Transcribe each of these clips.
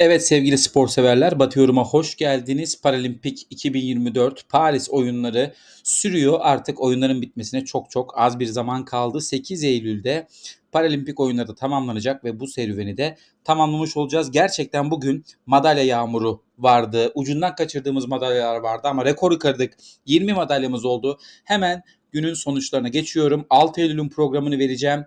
Evet sevgili spor severler Batı Yorum'a hoş geldiniz. Paralimpik 2024 Paris oyunları sürüyor. Artık oyunların bitmesine çok çok az bir zaman kaldı. 8 Eylül'de Paralimpik oyunları da tamamlanacak ve bu serüveni de tamamlamış olacağız. Gerçekten bugün madalya yağmuru vardı. Ucundan kaçırdığımız madalyalar vardı ama rekor kırdık. 20 madalyamız oldu. Hemen günün sonuçlarına geçiyorum. 6 Eylül'ün programını vereceğim.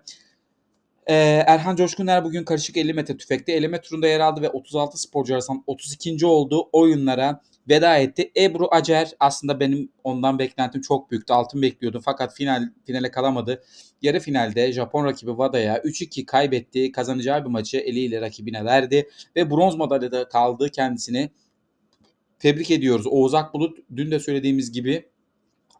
Ee, Erhan Coşkunlar bugün karışık 50 metre tüfekte eleme turunda yer aldı ve 36 sporcu arasından 32. olduğu oyunlara veda etti. Ebru Acer aslında benim ondan beklentim çok büyüktü. Altın bekliyordum fakat final finale kalamadı. Yarı finalde Japon rakibi Vada'ya 3-2 kaybetti. Kazanacağı bir maçı eliyle rakibine verdi ve bronz madalyada kaldı kendisini. Tebrik ediyoruz. Oğuz Akbulut dün de söylediğimiz gibi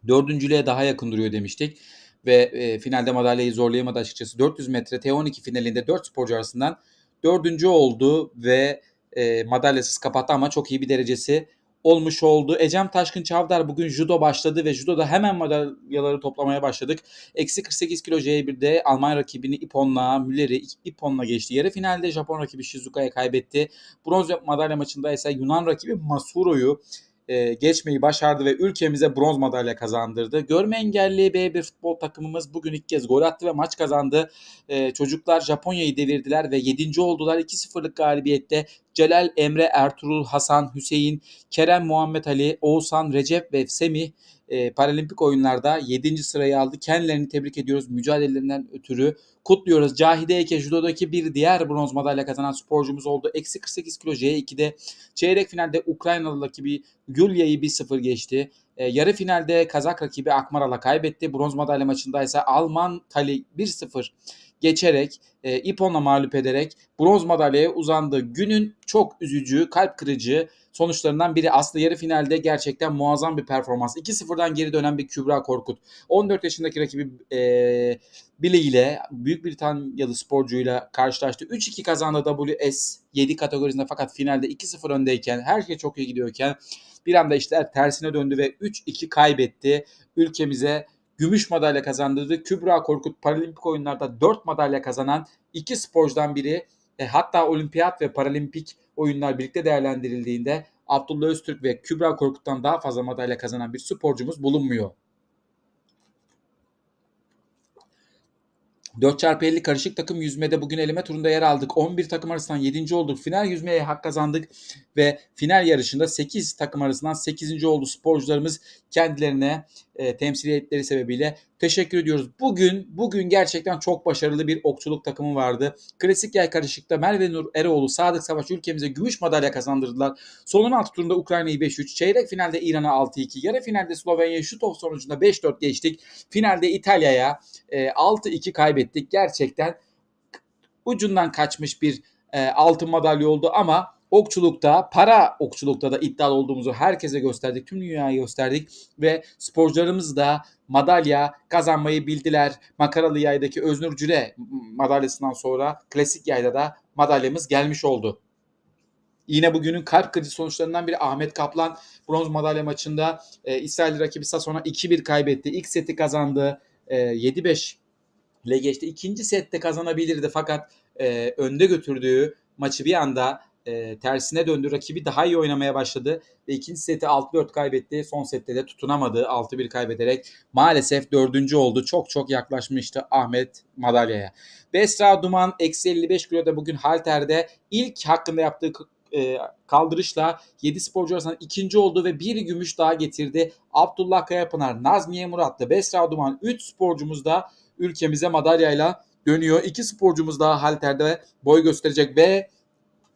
dördüncülüğe daha yakın duruyor demiştik ve e, finalde madalyayı zorlayamadı açıkçası. 400 metre T12 finalinde 4 sporcu arasından dördüncü oldu ve e, madalyasız kapattı ama çok iyi bir derecesi olmuş oldu. Ecem Taşkın Çavdar bugün judo başladı ve judoda hemen madalyaları toplamaya başladık. Eksi 48 kilo J1'de Alman rakibini İpon'la, Müller'i İpon'la geçti. Yarı finalde Japon rakibi Shizuka'ya kaybetti. Bronz madalya maçında ise Yunan rakibi Masuro'yu e, geçmeyi başardı ve ülkemize bronz madalya kazandırdı. Görme engelli B1 futbol takımımız bugün ilk kez gol attı ve maç kazandı. E, çocuklar Japonya'yı devirdiler ve 7. oldular. 2-0'lık galibiyette Celal, Emre, Ertuğrul, Hasan, Hüseyin, Kerem, Muhammed Ali, Oğuzhan, Recep ve Semih e, Paralimpik oyunlarda 7. sırayı aldı. Kendilerini tebrik ediyoruz mücadelelerinden ötürü. Kutluyoruz. Cahide Eke judodaki bir diğer bronz madalya kazanan sporcumuz oldu. Eksi 48 kilo J2'de çeyrek finalde Ukraynalı bir Gülyayı 1-0 geçti. E, yarı finalde Kazak rakibi Akmaral'a kaybetti. Bronz madalya maçında ise Alman Tali 1-0 geçerek, e, İpon'la mağlup ederek bronz madalyaya uzandığı günün çok üzücü, kalp kırıcı sonuçlarından biri. Aslında yarı finalde gerçekten muazzam bir performans. 2-0'dan geri dönen bir Kübra Korkut. 14 yaşındaki rakibi e, Bile ile Büyük Britanyalı sporcuyla karşılaştı. 3-2 kazandı WS 7 kategorisinde fakat finalde 2-0 öndeyken her şey çok iyi gidiyorken bir anda işler tersine döndü ve 3-2 kaybetti. Ülkemize gümüş madalya kazandırdı. Kübra Korkut paralimpik oyunlarda 4 madalya kazanan iki sporcudan biri. E, hatta olimpiyat ve paralimpik oyunlar birlikte değerlendirildiğinde Abdullah Öztürk ve Kübra Korkut'tan daha fazla madalya kazanan bir sporcumuz bulunmuyor. 4x50 karışık takım yüzmede bugün eleme turunda yer aldık. 11 takım arasından 7. olduk. Final yüzmeye hak kazandık ve final yarışında 8 takım arasından 8. oldu sporcularımız kendilerine e, temsiliyetleri sebebiyle teşekkür ediyoruz. Bugün bugün gerçekten çok başarılı bir okçuluk takımı vardı. Klasik yay karışıkta Merve Nur Eroğlu, Sadık Savaş ülkemize gümüş madalya kazandırdılar. Sonun altı turunda Ukrayna'yı 5-3, çeyrek finalde İran'a 6-2, yarı finalde Slovenya'ya şutov sonucunda 5-4 geçtik. Finalde İtalya'ya e, 6-2 kaybettik kaybettik. Gerçekten ucundan kaçmış bir e, altın madalya oldu ama okçulukta, para okçulukta da iddialı olduğumuzu herkese gösterdik. Tüm dünyaya gösterdik ve sporcularımız da madalya kazanmayı bildiler. Makaralı yaydaki Öznur Cüre madalyasından sonra klasik yayda da madalyamız gelmiş oldu. Yine bugünün kalp kırıcı sonuçlarından biri Ahmet Kaplan bronz madalya maçında e, İsrail rakibi Sason'a 2-1 kaybetti. İlk seti kazandı. E, 7-5 bile geçti. İkinci sette kazanabilirdi fakat e, önde götürdüğü maçı bir anda e, tersine döndü. Rakibi daha iyi oynamaya başladı ve ikinci seti 6-4 kaybetti. Son sette de tutunamadı 6-1 kaybederek. Maalesef dördüncü oldu. Çok çok yaklaşmıştı Ahmet madalyaya. Besra Duman eksi 55 kiloda bugün halterde ilk hakkında yaptığı e, kaldırışla 7 sporcu arasında ikinci oldu ve bir gümüş daha getirdi. Abdullah Kayapınar, Nazmiye Muratlı, Besra Duman 3 sporcumuz da ülkemize madalyayla dönüyor. İki sporcumuz daha halterde boy gösterecek ve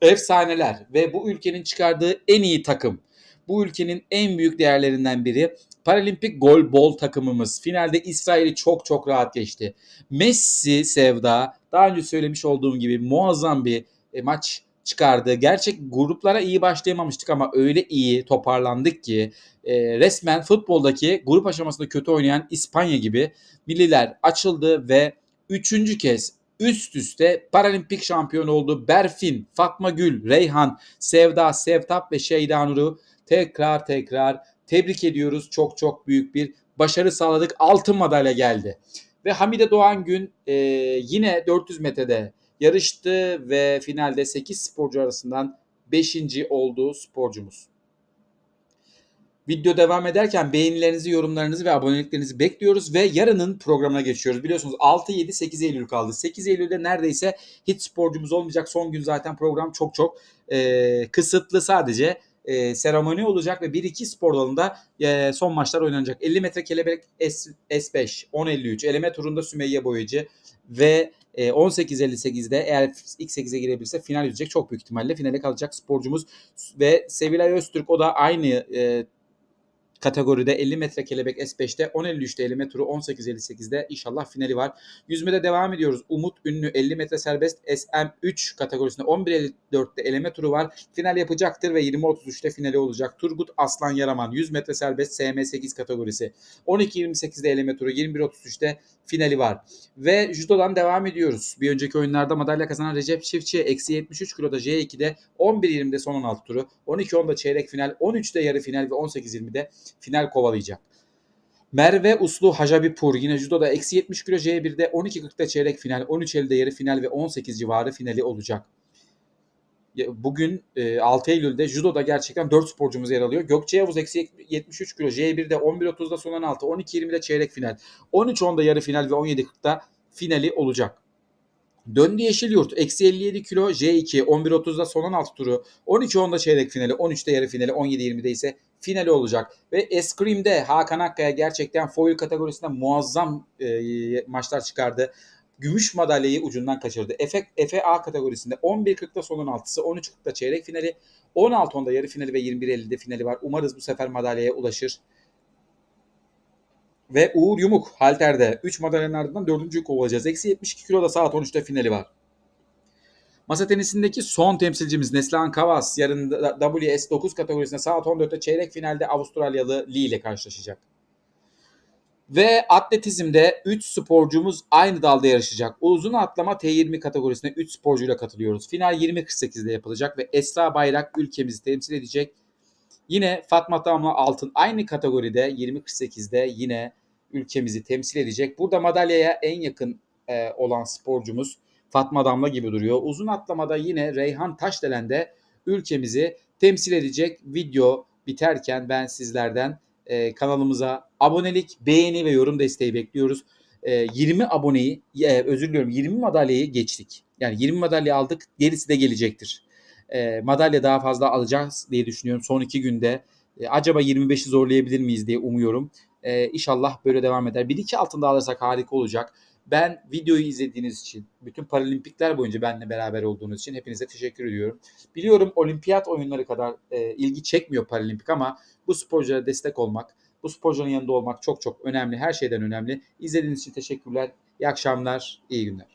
efsaneler ve bu ülkenin çıkardığı en iyi takım. Bu ülkenin en büyük değerlerinden biri Paralimpik gol bol takımımız. Finalde İsrail'i çok çok rahat geçti. Messi sevda daha önce söylemiş olduğum gibi muazzam bir e, maç çıkardığı gerçek gruplara iyi başlayamamıştık ama öyle iyi toparlandık ki e, resmen futboldaki grup aşamasında kötü oynayan İspanya gibi milliler açıldı ve üçüncü kez üst üste paralimpik şampiyon oldu. Berfin, Fatma Gül, Reyhan, Sevda, Sevtap ve Şeyda Nur'u tekrar tekrar tebrik ediyoruz. Çok çok büyük bir başarı sağladık. Altın madalya geldi. Ve Hamide Doğan gün e, yine 400 metrede yarıştı ve finalde 8 sporcu arasından 5. olduğu sporcumuz. Video devam ederken beğenilerinizi, yorumlarınızı ve aboneliklerinizi bekliyoruz ve yarının programına geçiyoruz. Biliyorsunuz 6, 7, 8 Eylül kaldı. 8 Eylül'de neredeyse hiç sporcumuz olmayacak. Son gün zaten program çok çok e, kısıtlı sadece e, seremoni olacak ve 1-2 spor dalında e, son maçlar oynanacak. 50 metre kelebek S, S5, 10.53, eleme turunda Sümeyye Boyacı ve e, 18.58'de eğer x 8'e girebilirse final yüzecek. Çok büyük ihtimalle finale kalacak sporcumuz. Ve Sevilay Öztürk o da aynı e, Kategoride 50 metre kelebek S5'te 10.53'te eleme turu 18.58'de inşallah finali var. Yüzmede devam ediyoruz. Umut Ünlü 50 metre serbest SM3 kategorisinde 11.54'te eleme turu var. Final yapacaktır ve 20.33'te finali olacak. Turgut Aslan Yaraman 100 metre serbest SM8 kategorisi 12.28'de eleme turu 21.33'te finali var. Ve judodan devam ediyoruz. Bir önceki oyunlarda madalya kazanan Recep Çiftçi eksi 73 kiloda J2'de 11.20'de son 16 turu 12.10'da çeyrek final 13'te yarı final ve 18.20'de final kovalayacak. Merve Uslu Hacabipur yine judoda eksi 70 kilo C1'de 12.40'da çeyrek final, 13.50'de yarı final ve 18 civarı finali olacak. Bugün 6 e, Eylül'de judoda gerçekten 4 sporcumuz yer alıyor. Gökçe Yavuz eksi 73 kilo j 1de 11.30'da son 16, 12.20'de çeyrek final, 13.10'da yarı final ve 17.40'da finali olacak. Döndü Yeşil Yurt eksi 57 kilo J2 11.30'da son 16 turu 12.10'da çeyrek finali 13'te yarı finali 17.20'de ise finali olacak. Ve Eskrim'de Hakan Akkaya gerçekten foil kategorisinde muazzam e, maçlar çıkardı. Gümüş madalyayı ucundan kaçırdı. Efe, Efe A kategorisinde 11.40'da sonun altısı, 13.40'da çeyrek finali, 16.10'da yarı finali ve 21.50'de finali var. Umarız bu sefer madalyaya ulaşır. Ve Uğur Yumuk halterde 3 madalyanın ardından 4. kovalayacağız. Eksi 72 kiloda saat 13'te finali var. Masa tenisindeki son temsilcimiz Neslihan Kavas yarın WS9 kategorisinde saat 14'te çeyrek finalde Avustralyalı Lee ile karşılaşacak. Ve atletizmde 3 sporcumuz aynı dalda yarışacak. Uzun atlama T20 kategorisine 3 sporcuyla katılıyoruz. Final 20.48'de yapılacak ve Esra Bayrak ülkemizi temsil edecek. Yine Fatma tamla Altın aynı kategoride 20.48'de yine ülkemizi temsil edecek. Burada madalyaya en yakın e, olan sporcumuz Fatma Damla gibi duruyor. Uzun atlamada yine Reyhan Taşdelen de ülkemizi temsil edecek video biterken ben sizlerden e, kanalımıza abonelik, beğeni ve yorum desteği bekliyoruz. E, 20 aboneyi, e, özür diliyorum 20 madalyayı geçtik. Yani 20 madalya aldık, gerisi de gelecektir. E, madalya daha fazla alacağız diye düşünüyorum son iki günde. E, acaba 25'i zorlayabilir miyiz diye umuyorum. E, inşallah böyle devam eder. 1-2 altında alırsak harika olacak. Ben videoyu izlediğiniz için, bütün paralimpikler boyunca benimle beraber olduğunuz için hepinize teşekkür ediyorum. Biliyorum olimpiyat oyunları kadar e, ilgi çekmiyor paralimpik ama bu sporculara destek olmak, bu sporcunun yanında olmak çok çok önemli. Her şeyden önemli. İzlediğiniz için teşekkürler. İyi akşamlar, iyi günler.